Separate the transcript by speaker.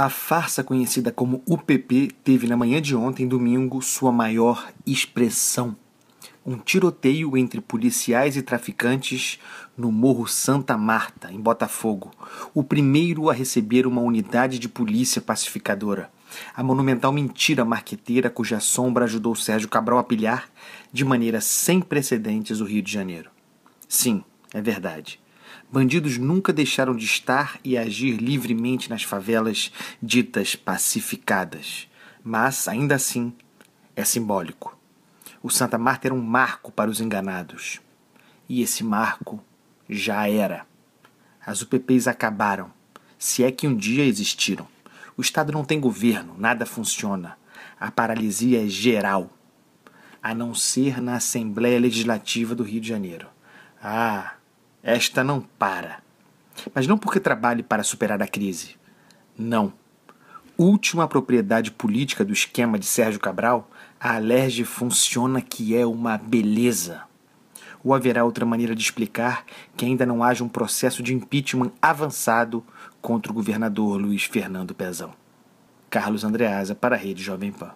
Speaker 1: A farsa conhecida como UPP teve na manhã de ontem, domingo, sua maior expressão. Um tiroteio entre policiais e traficantes no Morro Santa Marta, em Botafogo, o primeiro a receber uma unidade de polícia pacificadora. A monumental mentira marqueteira cuja sombra ajudou Sérgio Cabral a pilhar de maneira sem precedentes o Rio de Janeiro. Sim, é verdade. Bandidos nunca deixaram de estar e agir livremente nas favelas ditas pacificadas, mas ainda assim é simbólico. O Santa Marta era um marco para os enganados. E esse marco já era. As UPPs acabaram, se é que um dia existiram. O Estado não tem governo, nada funciona. A paralisia é geral, a não ser na Assembleia Legislativa do Rio de Janeiro. Ah, esta não para. Mas não porque trabalhe para superar a crise. Não. Última propriedade política do esquema de Sérgio Cabral, a alerge funciona que é uma beleza. Ou haverá outra maneira de explicar que ainda não haja um processo de impeachment avançado contra o governador Luiz Fernando Pezão. Carlos Andreasa para a Rede Jovem Pan.